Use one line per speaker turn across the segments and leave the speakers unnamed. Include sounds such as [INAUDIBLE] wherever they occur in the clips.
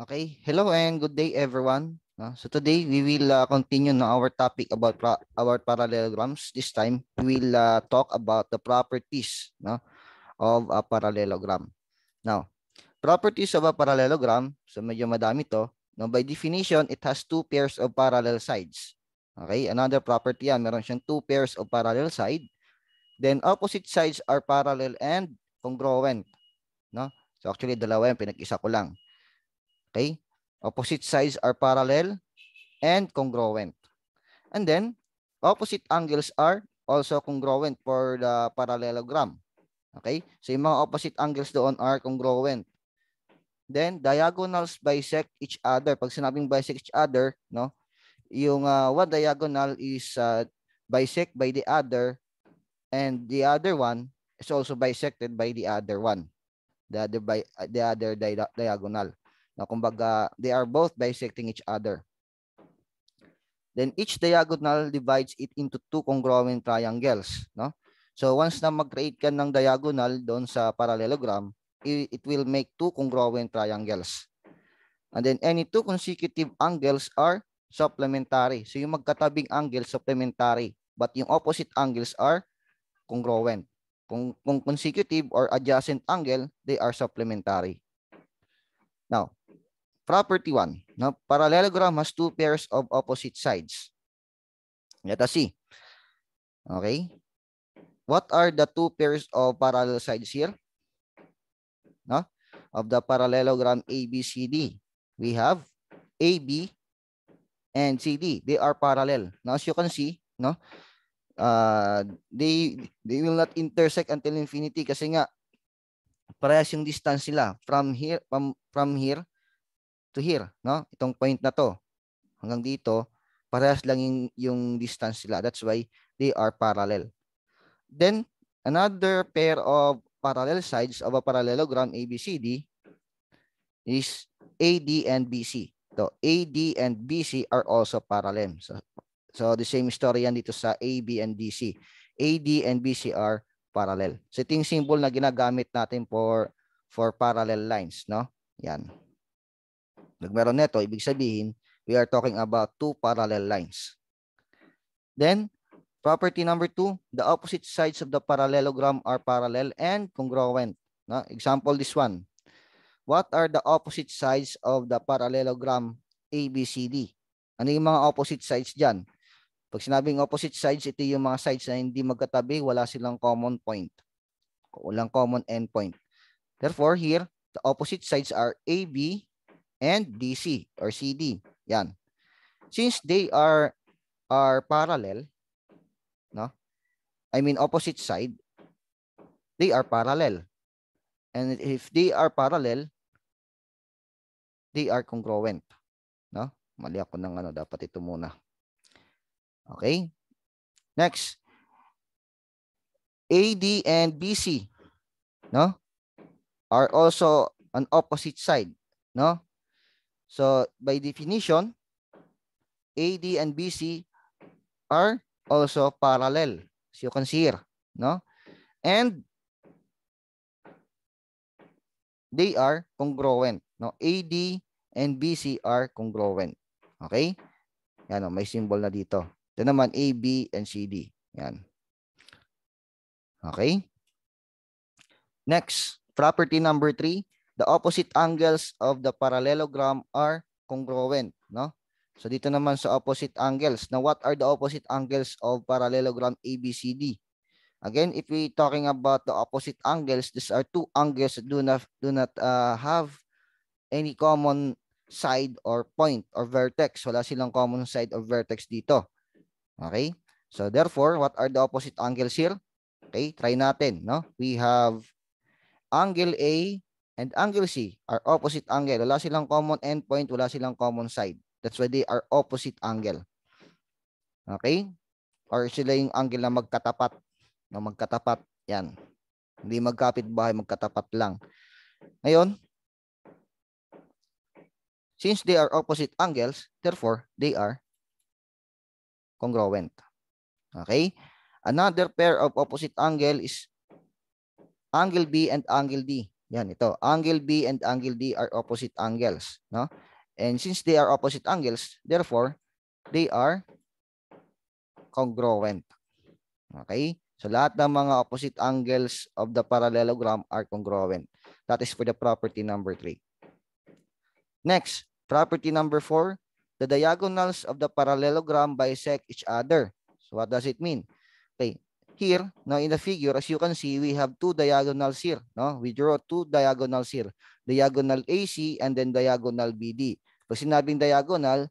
Okay, hello and good day everyone. so today we will uh, continue na our topic about our parallelograms. This time we will uh, talk about the properties no, of a parallelogram. Now, properties of a parallelogram, so medyo madami to. No, by definition, it has two pairs of parallel sides. Okay, another property yan, meron siyang two pairs of parallel side. Then opposite sides are parallel and congruent. No? So actually dalawa yan, pinag-isa ko lang. Okay? Opposite sides are parallel and congruent. And then, opposite angles are also congruent for the parallelogram. Okay? So, yung mga opposite angles doon are congruent. Then, diagonals bisect each other. Pag sinabing bisect each other, no? yung uh, one diagonal is uh, bisect by the other and the other one is also bisected by the other one. The other, by, uh, the other di diagonal. No, kumbaga, they are both bisecting each other. Then each diagonal divides it into two congruent triangles, no? So once na mag-create ka ng diagonal doon sa parallelogram, it will make two congruent triangles. And then any two consecutive angles are supplementary. So yung magkatabing angle supplementary, but yung opposite angles are congruent. Kung, kung consecutive or adjacent angle, they are supplementary. Now, Property 1. No? Parallelogram has two pairs of opposite sides. Let us see. Okay. What are the two pairs of parallel sides here? No? Of the parallelogram ABCD. We have AB and CD. They are parallel. Now, as you can see, no? Uh, they they will not intersect until infinity kasi nga parehas yung distance nila from here from, from here to here, no? Itong point na to hanggang dito, parehas lang yung, yung distance nila. That's why they are parallel. Then another pair of parallel sides of a parallelogram ABCD is AD and BC. So AD and BC are also parallel. So, so the same story yan dito sa AB and DC. AD and BC are parallel. So ito yung symbol na ginagamit natin for for parallel lines, no? Yan. Nagmeron nito, ibig sabihin, we are talking about two parallel lines. Then, property number two, the opposite sides of the parallelogram are parallel and congruent. No? Example, this one. What are the opposite sides of the parallelogram ABCD? Ano yung mga opposite sides dyan? Pag sinabing opposite sides, ito yung mga sides na hindi magkatabi, wala silang common point. Walang common end point. Therefore, here, the opposite sides are AB and DC or CD. Yan. Since they are are parallel, no? I mean opposite side, they are parallel. And if they are parallel, they are congruent, no? Mali ako ng ano, dapat ito muna. Okay? Next. AD and BC, no? Are also an opposite side, no? So by definition, AD and BC are also parallel, So you can see here, no? And they are congruent, no? AD and BC are congruent. Okay? Yan, oh, may symbol na dito. Ito naman AB and CD. Yan. Okay? Next, property number 3, The opposite angles of the parallelogram are congruent, no? So dito naman sa opposite angles. Now what are the opposite angles of parallelogram ABCD? Again, if we talking about the opposite angles, these are two angles that do not do not uh, have any common side or point or vertex. Wala silang common side or vertex dito. Okay? So therefore, what are the opposite angles here? Okay, try natin, no? We have angle A and angle C are opposite angle. Wala silang common endpoint, wala silang common side. That's why they are opposite angle. Okay? Or sila yung angle na magkatapat. Na magkatapat. Yan. Hindi magkapit bahay, magkatapat lang. Ngayon, since they are opposite angles, therefore, they are congruent. Okay? Another pair of opposite angle is angle B and angle D. Yan, ito. Angle B and angle D are opposite angles. No? And since they are opposite angles, therefore, they are congruent. Okay? So lahat ng mga opposite angles of the parallelogram are congruent. That is for the property number 3. Next, property number 4, the diagonals of the parallelogram bisect each other. So what does it mean? Okay, here no in the figure as you can see we have two diagonals here no we draw two diagonals here diagonal AC and then diagonal BD pag sinabing diagonal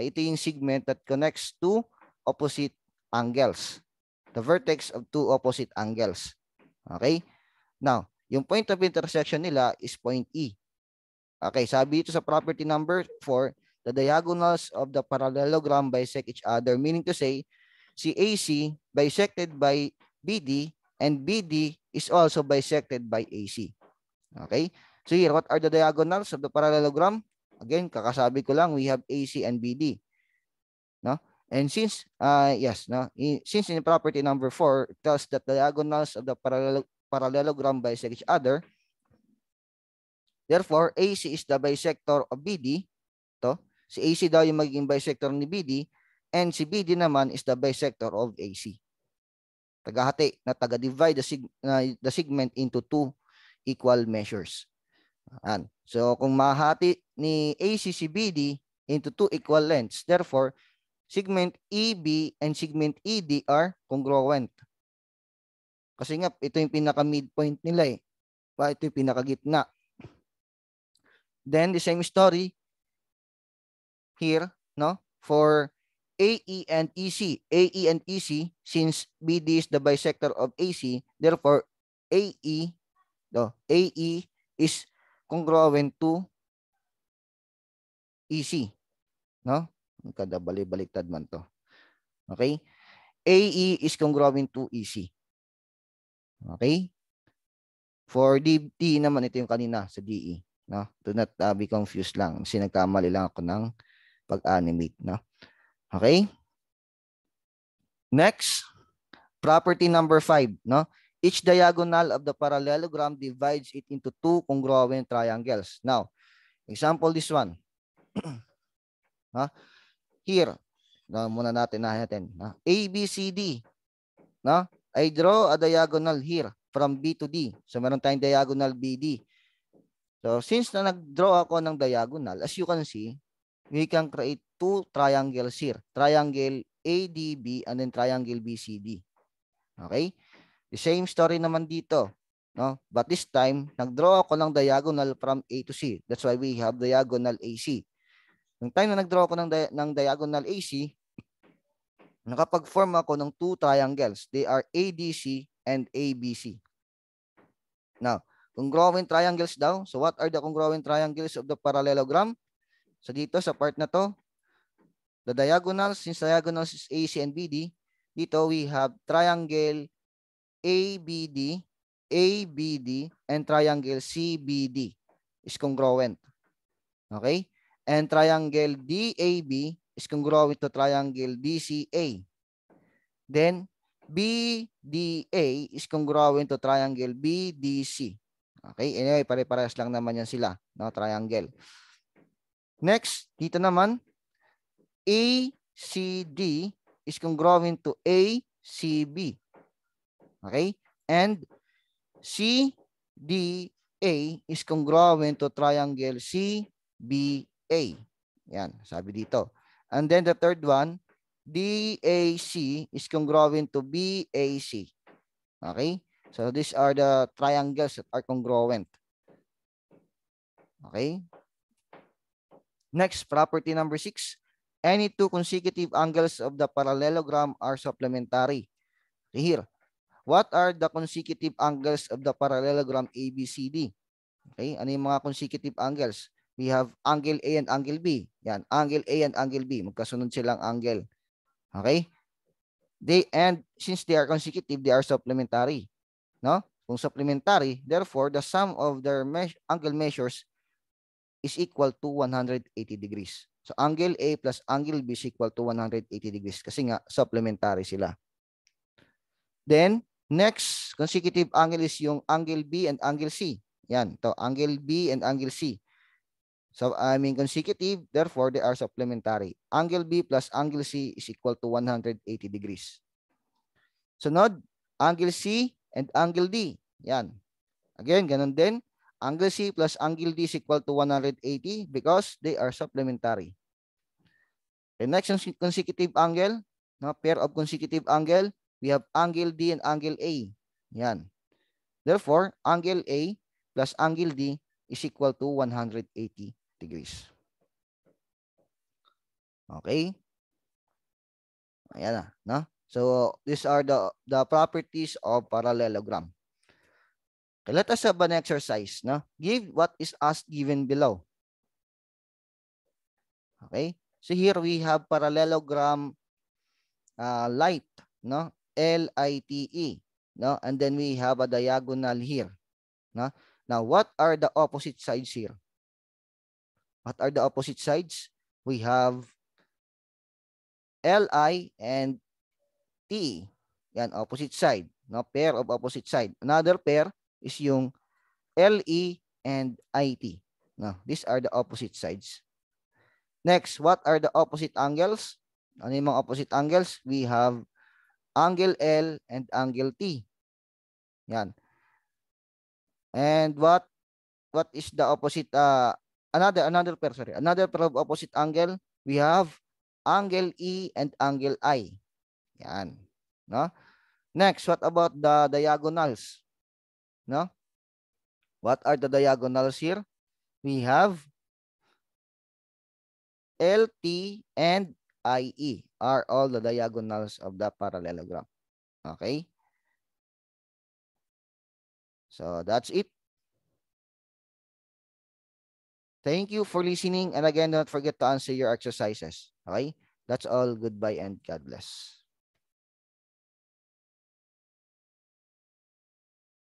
ito yung segment that connects two opposite angles the vertex of two opposite angles okay now yung point of intersection nila is point E okay sabi ito sa property number 4 the diagonals of the parallelogram bisect each other meaning to say si AC bisected by BD and BD is also bisected by AC. Okay? So here, what are the diagonals of the parallelogram? Again, kakasabi ko lang, we have AC and BD. No? And since, uh, yes, no, in, since in property number 4, it tells that the diagonals of the parallel, parallelogram bisect each other. Therefore, AC is the bisector of BD. To, si AC daw yung magiging bisector ni BD and si BD naman is the bisector of AC. Tagahati na taga-divide the, sig- uh, the segment into two equal measures. Ayan. So kung mahati ni AC si BD into two equal lengths, therefore, segment EB and segment ED are congruent. Kasi nga, ito yung pinaka-midpoint nila eh. ito yung pinaka-gitna. Then, the same story here, no? For AE and EC. AE and EC, since BD is the bisector of AC, therefore AE, no, AE is congruent to EC. No? Kada balik-baliktad man to. Okay? AE is congruent to EC. Okay? For DE naman, ito yung kanina sa DE. No? Do not uh, be confused lang. Sinagkamali lang ako ng pag-animate. No? Okay? Next, property number 5, no? Each diagonal of the parallelogram divides it into two congruent triangles. Now, example this one. [CLEARS THROAT] ha? Here, na muna natin na natin. Ha? A, B, C, D. No? I draw a diagonal here from B to D. So meron tayong diagonal BD. So since na nag-draw ako ng diagonal, as you can see, we can create two triangles here. Triangle ADB and then triangle BCD. Okay? The same story naman dito. No? But this time, nag-draw ako ng diagonal from A to C. That's why we have diagonal AC. Nung time na nag-draw ako ng, di ng diagonal AC, nakapag-form ako ng two triangles. They are ADC and ABC. Now, congruent triangles daw. So what are the congruent triangles of the parallelogram? So dito sa part na to, the diagonal, since diagonals is AC and BD, dito we have triangle ABD, ABD, and triangle CBD is congruent. Okay? And triangle DAB is congruent to triangle DCA. Then, BDA is congruent to triangle BDC. Okay? Anyway, pare-parehas lang naman yan sila. No? Triangle. Next, dito naman, ACD is congruent to ACB. Okay? And CDA is congruent to triangle CBA. Yan, sabi dito. And then the third one, DAC is congruent to BAC. Okay? So these are the triangles that are congruent. Okay? Next, property number 6. Any two consecutive angles of the parallelogram are supplementary. Here, what are the consecutive angles of the parallelogram ABCD? Okay, ano yung mga consecutive angles? We have angle A and angle B. Yan, angle A and angle B. Magkasunod silang angle. Okay? They and since they are consecutive, they are supplementary. No? Kung supplementary, therefore the sum of their angle measures is equal to 180 degrees. So angle A plus angle B is equal to 180 degrees kasi nga supplementary sila. Then next consecutive angle is yung angle B and angle C. Yan, to angle B and angle C. So I mean consecutive, therefore they are supplementary. Angle B plus angle C is equal to 180 degrees. So Sunod, angle C and angle D. Yan. Again, ganun din angle C plus angle D is equal to 180 because they are supplementary. The next consecutive angle, no, pair of consecutive angle, we have angle D and angle A. Yan. Therefore, angle A plus angle D is equal to 180 degrees. Okay? Ayan na. No? So, these are the, the properties of parallelogram. Okay, let us have an exercise. No? Give what is asked given below. Okay? So here we have parallelogram uh, light, no? L-I-T-E, no? And then we have a diagonal here, no? Now, what are the opposite sides here? What are the opposite sides? We have L-I and T. Yan, opposite side, no? Pair of opposite side. Another pair, is yung LE and IT. No, these are the opposite sides. Next, what are the opposite angles? Ano yung mga opposite angles? We have angle L and angle T. Yan. And what what is the opposite uh another another pair sorry, another pair of opposite angle? We have angle E and angle I. Yan. No? Next, what about the diagonals? No? What are the diagonals here? We have LT and IE are all the diagonals of the parallelogram. Okay? So that's it. Thank you for listening. And again, don't forget to answer your exercises. Okay? That's all. Goodbye and God bless.